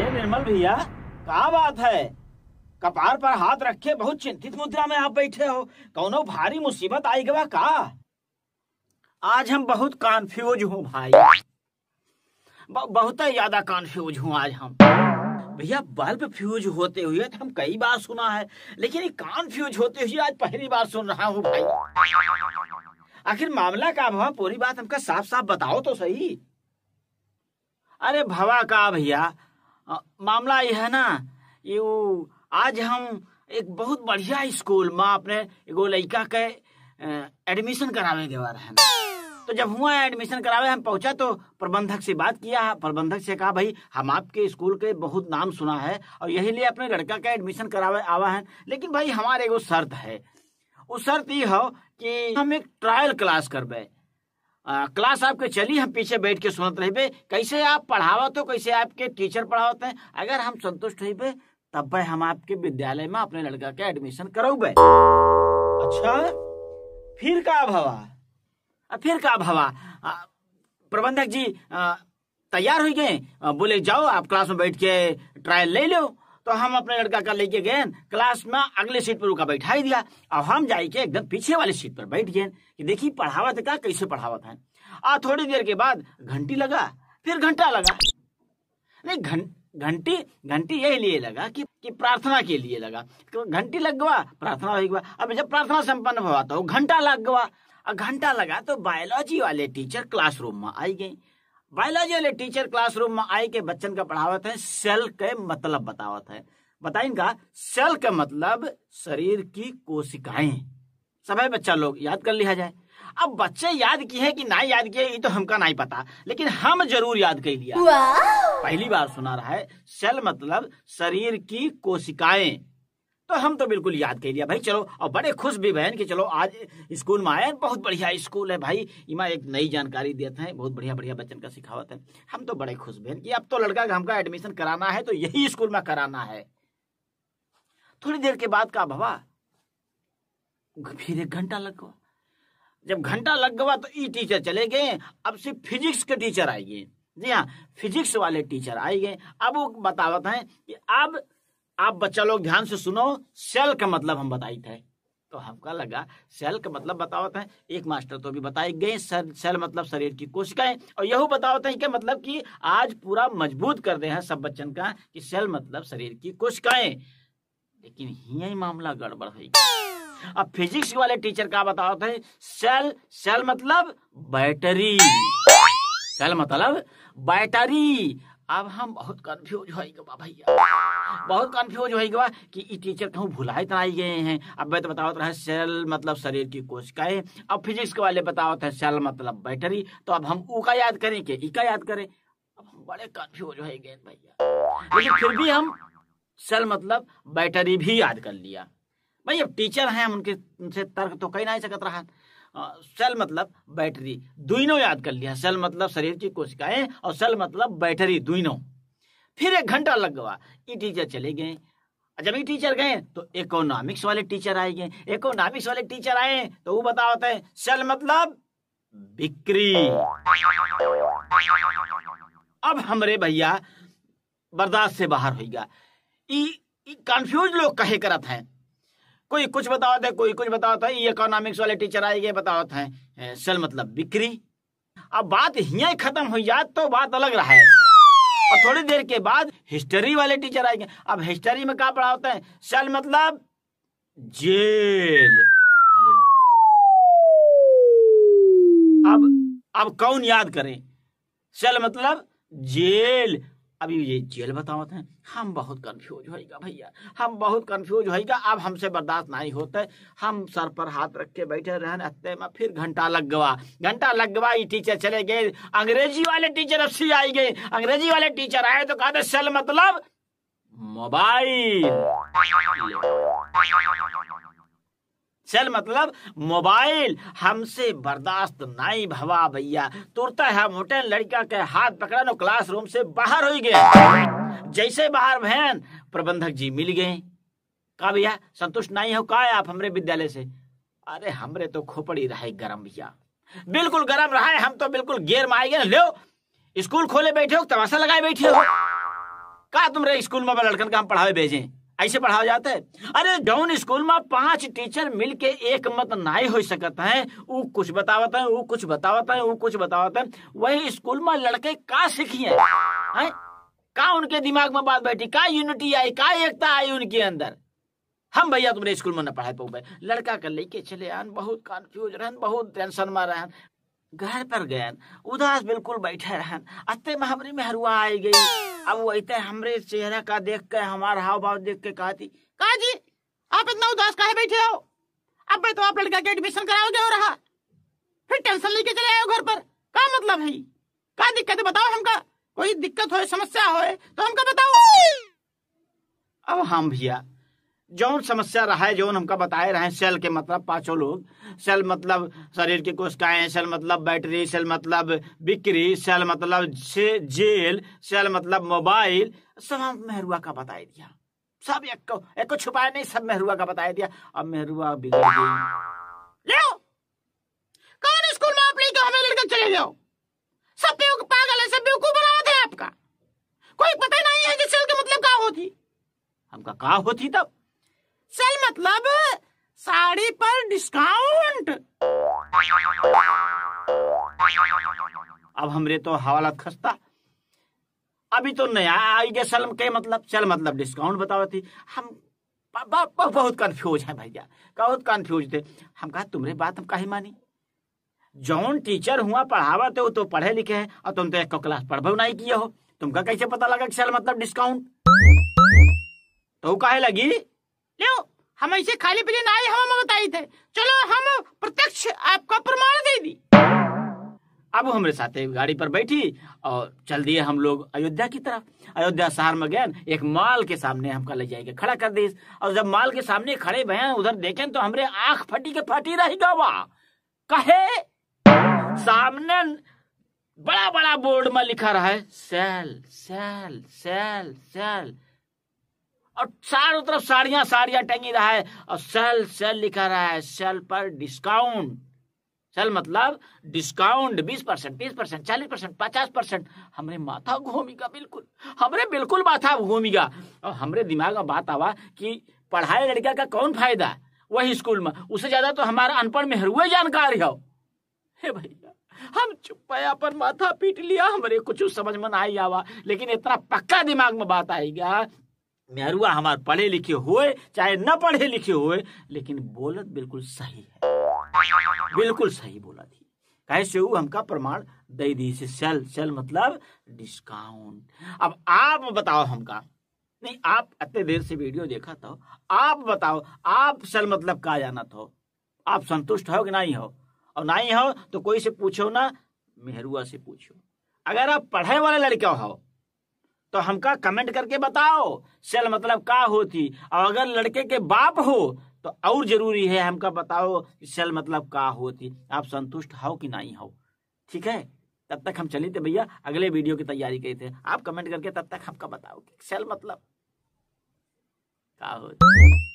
अरे निर्मल भैया क्या बात है कपार पर हाथ रखे बहुत चिंतित मुद्रा में आप बैठे हो कौनो भारी मुसीबत आई गवा का आज हम बहुत कॉन्फ्यूज हूँ भाई बहुत ज्यादा कॉन्फ्यूज हूँ आज हम भैया बल्ब फ्यूज होते हुए तो हम कई बार सुना है लेकिन कॉन्फ्यूज होते हुए आज पहली बार सुन रहा हूँ भाई आखिर मामला का भवा हाँ, पूरी बात हमका साफ साफ बताओ तो सही अरे भवा का भैया मामला यह है ना वो आज हम एक बहुत बढ़िया स्कूल माँ अपने एगो लड़का के एडमिशन करावे के बारे में तो जब हुआ एडमिशन करावे हम पहुंचा तो प्रबंधक से बात किया प्रबंधक से कहा भाई हम आपके स्कूल के बहुत नाम सुना है और यही लिए अपने लड़का का एडमिशन करावे आवा है लेकिन भाई हमारे एगो शर्त है वो शर्त ये हो कि हम एक ट्रायल क्लास करवाए आ, क्लास आपके चली हम पीछे बैठ के सुनत रही कैसे आप पढ़ावा तो कैसे आपके टीचर पढ़ावत हैं अगर हम संतुष्ट हो तब भाई हम आपके विद्यालय में अपने लड़का के एडमिशन करौबे अच्छा फिर का भवा फिर का भवा प्रबंधक जी तैयार हो गए बोले जाओ आप क्लास में बैठ के ट्रायल ले लो तो हम अपने लड़का का लेके गए क्लास में अगले सीट पर रुका ही दिया अब हम जाए के एकदम पीछे वाली सीट पर बैठ गए कि देखिए पढ़ावत का कैसे पढ़ावत है आ थोड़ी देर के बाद घंटी लगा फिर घंटा लगा नहीं घं घंटी घंटी यही लिए लगा कि, कि प्रार्थना के लिए लगा तो घंटी लग गवा प्रार्थना हो गवा अब जब प्रार्थना संपन्न हुआ तो घंटा लग गवा घंटा लगा तो बायोलॉजी वाले टीचर क्लासरूम में आई गई बायोलॉजी वाले टीचर क्लासरूम में आए के बच्चन का पढ़ावत है सेल के मतलब बतावत है बताए इनका सेल का मतलब शरीर की कोशिकाएं सभी बच्चा लोग याद कर लिया जाए अब बच्चे याद किए कि ना याद किए ये तो हमका नहीं पता लेकिन हम जरूर याद कर लिया पहली बार सुना रहा है सेल मतलब शरीर की कोशिकाएं तो हम तो बिल्कुल याद कर लिया भाई चलो और बड़े खुश भी बहन कि चलो आज स्कूल में आए बहुत बढ़िया स्कूल है भाई इमा एक नई जानकारी देते हैं बहुत बढ़िया बढ़िया बच्चन का सिखावत है हम तो बड़े खुश बहन कि अब तो लड़का का हमका एडमिशन कराना है तो यही स्कूल में कराना है थोड़ी देर के बाद का भवा फिर एक घंटा लग गया जब घंटा लग गया तो ई टीचर चले गए अब सिर्फ फिजिक्स के टीचर आएंगे जी हाँ फिजिक्स वाले टीचर आए गए अब वो बतावत हैं कि अब आप बच्चा लोग ध्यान से सुनो सेल का मतलब हम बताई थे तो हमका लगा सेल का मतलब बतावत है एक मास्टर तो भी बताए गए सेल मतलब शरीर की कोशिकाएं और यह बतावत है कि मतलब कि आज पूरा मजबूत कर दे हैं सब बच्चन का कि सेल मतलब शरीर की कोशिकाएं लेकिन यही मामला गड़बड़ हो गया अब फिजिक्स वाले टीचर का बतावत है सेल सेल मतलब बैटरी सेल मतलब बैटरी अब हम बहुत कन्फ्यूज हो गए भैया बहुत कन्फ्यूज हो गए कि ये टीचर कहूँ भुलाए तो आई गए हैं अब तो बताओ रहे सेल मतलब शरीर की कोशिकाएं अब फिजिक्स के वाले बताओ है सेल मतलब बैटरी तो अब हम ऊ का याद करें कि ई का याद करें अब हम बड़े कन्फ्यूज हो गए भैया लेकिन फिर भी हम सेल मतलब बैटरी भी याद कर लिया भाई अब टीचर हैं हम उनके उनसे तर्क तो कहीं नहीं सकत रहा सेल मतलब बैटरी दुइनो याद कर लिया सेल मतलब शरीर की कोशिकाएं और सेल मतलब बैटरी दुइनो फिर एक घंटा लग गया ये टीचर चले गए जब ये टीचर गए तो इकोनॉमिक्स वाले टीचर आए गए इकोनॉमिक्स वाले टीचर आए तो वो बताते तो, हैं सेल मतलब बिक्री अब हमरे भैया बर्दाश्त से बाहर होगा कंफ्यूज लोग कहे करत हैं कोई कुछ बतावत है कोई कुछ बतावत है इकोनॉमिक्स वाले टीचर आए गए बतावत है सेल मतलब बिक्री अब बात यही खत्म हो जाए तो बात अलग रहा है और थोड़ी देर के बाद हिस्ट्री वाले टीचर आएंगे अब हिस्ट्री में क्या पढ़ा होता है सेल मतलब जेल अब अब कौन याद करे सेल मतलब जेल अभी ये जेल बतावत हैं हम बहुत कन्फ्यूज होएगा भैया हम बहुत कन्फ्यूज होएगा अब हमसे बर्दाश्त नहीं होते हम सर पर हाथ रख के बैठे रहने अत्ते में फिर घंटा लग गवा घंटा लग गवा ये टीचर चले गए अंग्रेजी वाले टीचर अब सी आई गए अंग्रेजी वाले टीचर आए तो कहा सेल मतलब मोबाइल सेल मतलब मोबाइल हमसे बर्दाश्त नहीं भवा भैया तुरता है होटल लड़का के हाथ पकड़ा नो क्लासरूम से बाहर हो गए जैसे बाहर बहन प्रबंधक जी मिल गए कहा भैया संतुष्ट नहीं हो का आप हमरे विद्यालय से अरे हमरे तो खोपड़ी रहे गरम भैया बिल्कुल गरम रहा है हम तो बिल्कुल गेर में आए लो स्कूल खोले बैठे हो तमाशा लगाए बैठे हो का रे स्कूल में लड़कन का हम पढ़ावे भेजें ऐसे पढ़ाओ जाता है अरे जौन स्कूल में पांच टीचर मिल के एक मत नाई हो सकता है वो कुछ बतावत है वो कुछ बतावत है वो कुछ बतावत है वही स्कूल में लड़के का सीखी है? का उनके दिमाग में बात बैठी का यूनिटी आई का एकता आई उनके अंदर हम भैया तुमने स्कूल में न पढ़ाए पाऊ भाई लड़का कर लेके चले आन बहुत कंफ्यूज रहन बहुत टेंशन में रहन घर पर गए उदास बिल्कुल बैठे रहन अत्य महामारी में हरुआ आई गई अब वैसे हमरे चेहरा का देख के हमारा हाव भाव देख के कहा थी कहा जी आप इतना उदास काहे बैठे हो अब तो आप लड़का के एडमिशन कराओगे और रहा फिर टेंशन लेके चले आओ घर पर का मतलब है का दिक्कत बताओ हमका कोई दिक्कत हो समस्या हो तो हमका बताओ अब हम भैया जौन समस्या रहा है जौन हमका बताए रहे हैं सेल के मतलब पांचों लोग सेल मतलब शरीर की कोशिकाएं सेल मतलब बैटरी सेल मतलब बिक्री सेल मतलब से जेल सेल मतलब मोबाइल सब हम मेहरुआ का बताए दिया सब एक को एक को छुपाया नहीं सब मेहरुआ का बताए दिया अब मेहरुआ बिगड़ गई ले कौन स्कूल में आप लेकर तो हमें लड़के चले जाओ सब लोग पागल है सब लोग बनावत है आपका कोई पता नहीं है कि सेल का मतलब क्या होती हमका कहा होती तब सेल मतलब साड़ी पर डिस्काउंट अब हमरे तो हवालत खस्ता अभी तो नया आई गया सलम के मतलब चल मतलब डिस्काउंट बताओ थी हम बहुत कंफ्यूज है भैया बहुत कंफ्यूज थे हम कहा तुमरे बात हम काहे मानी जौन टीचर हुआ पढ़ावा थे वो तो पढ़े लिखे हैं और तुम तो एक क्लास पढ़ नहीं किए हो तुमका कैसे पता लगा कि सेल मतलब डिस्काउंट तो कहे लगी ले हम ऐसे खाली पीने आए हम बताई थे चलो हम प्रत्यक्ष आपका प्रमाण दे दी अब हमारे साथ गाड़ी पर बैठी और चल दिए हम लोग अयोध्या की तरफ अयोध्या शहर में गए एक माल के सामने हमका ले जाएगा खड़ा कर दी और जब माल के सामने खड़े भय उधर देखे तो हमारे आंख फटी के फटी रही गवा कहे सामने बड़ा बड़ा बोर्ड में लिखा रहा है cell sale sale sale, sale और चारों तरफ साड़ियां साड़ियां टंगी रहा है और सेल सेल लिखा रहा है सेल पर डिस्काउंट सेल मतलब डिस्काउंट बीस परसेंट तीस परसेंट चालीस परसेंट पचास परसेंट हमारे माथा घूमेगा बिल्कुल हमारे बिल्कुल माथा घूमेगा और हमारे दिमाग में बात आवा कि पढ़ाई लड़का का कौन फायदा वही स्कूल में उससे ज्यादा तो हमारा अनपढ़ में हरुए जानकारी हो हे भैया हम चुप पर माथा पीट लिया हमारे कुछ समझ में नहीं आवा लेकिन इतना पक्का दिमाग में बात आएगा मेहरुआ हमार पढ़े लिखे हुए चाहे न पढ़े लिखे हुए लेकिन बोलत बिल्कुल सही है बिल्कुल सही बोला थी कैसे वो हमका प्रमाण दे दी से सेल सेल मतलब डिस्काउंट अब आप बताओ हमका नहीं आप इतने देर से वीडियो देखा था तो, आप बताओ आप सेल मतलब का जाना था तो? आप संतुष्ट हो कि नहीं हो और नहीं हो तो कोई से पूछो ना मेहरुआ से पूछो अगर आप पढ़े वाले लड़के हो तो हमका कमेंट करके बताओ सेल मतलब का होती और अगर लड़के के बाप हो तो और जरूरी है हमका बताओ सेल मतलब का होती आप संतुष्ट हो कि नहीं हो ठीक है तब तक हम चले थे भैया अगले वीडियो की तैयारी करी थे आप कमेंट करके तब तक हमका बताओ सेल मतलब का होती